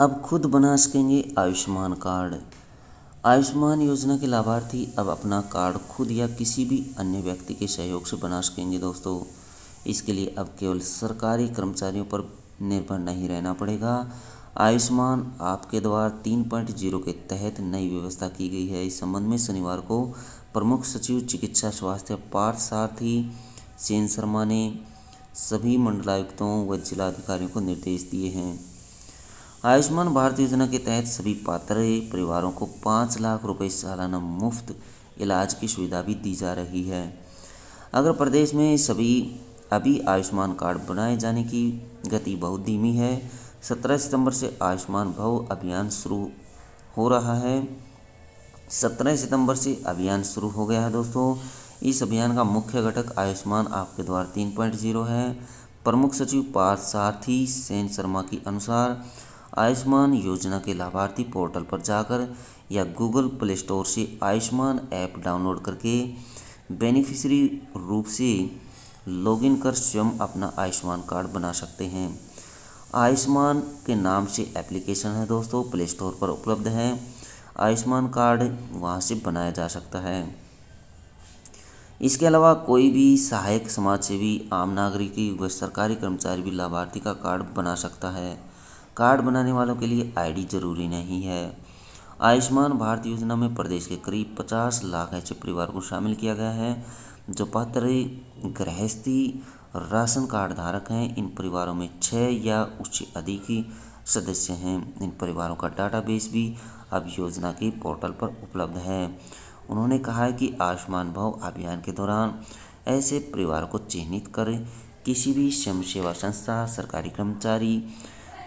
अब खुद बना सकेंगे आयुष्मान कार्ड आयुष्मान योजना के लाभार्थी अब अपना कार्ड खुद या किसी भी अन्य व्यक्ति के सहयोग से बना सकेंगे दोस्तों इसके लिए अब केवल सरकारी कर्मचारियों पर निर्भर नहीं रहना पड़ेगा आयुष्मान आपके द्वार तीन पॉइंट जीरो के तहत नई व्यवस्था की गई है इस संबंध में शनिवार को प्रमुख सचिव चिकित्सा स्वास्थ्य पार्थ सारथी सेन शर्मा ने सभी मंडलायुक्तों व जिलाधिकारियों को निर्देश दिए हैं आयुष्मान भारत योजना के तहत सभी पात्र परिवारों को पाँच लाख रुपए सालाना मुफ्त इलाज की सुविधा भी दी जा रही है अगर प्रदेश में सभी अभी आयुष्मान कार्ड बनाए जाने की गति बहुत धीमी है सत्रह सितंबर से आयुष्मान भव अभियान शुरू हो रहा है सत्रह सितंबर से अभियान शुरू हो गया है दोस्तों इस अभियान का मुख्य घटक आयुष्मान आपके द्वारा तीन है प्रमुख सचिव पार्थ सारथी सेन शर्मा के अनुसार आयुष्मान योजना के लाभार्थी पोर्टल पर जाकर या गूगल प्ले स्टोर से आयुष्मान ऐप डाउनलोड करके बेनिफिशरी रूप से लॉगिन कर स्वयं अपना आयुष्मान कार्ड बना सकते हैं आयुष्मान के नाम से एप्लीकेशन है दोस्तों प्ले स्टोर पर उपलब्ध है आयुष्मान कार्ड वहाँ से बनाया जा सकता है इसके अलावा कोई भी सहायक समाजसेवी आम नागरिक सरकारी कर्मचारी भी लाभार्थी का कार्ड बना सकता है कार्ड बनाने वालों के लिए आईडी जरूरी नहीं है आयुष्मान भारत योजना में प्रदेश के करीब 50 लाख ऐसे परिवार को शामिल किया गया है जो पात्र गृहस्थी राशन कार्ड धारक हैं इन परिवारों में छः या उससे अधिक सदस्य हैं इन परिवारों का डाटाबेस भी अब योजना के पोर्टल पर उपलब्ध है उन्होंने कहा है कि आयुष्मान भाव अभियान के दौरान ऐसे परिवार को चिन्हित कर किसी भी स्वयं सेवा संस्था सरकारी कर्मचारी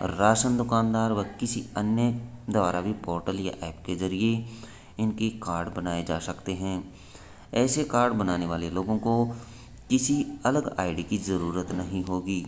राशन दुकानदार व किसी अन्य द्वारा भी पोर्टल या ऐप के जरिए इनकी कार्ड बनाए जा सकते हैं ऐसे कार्ड बनाने वाले लोगों को किसी अलग आईडी की ज़रूरत नहीं होगी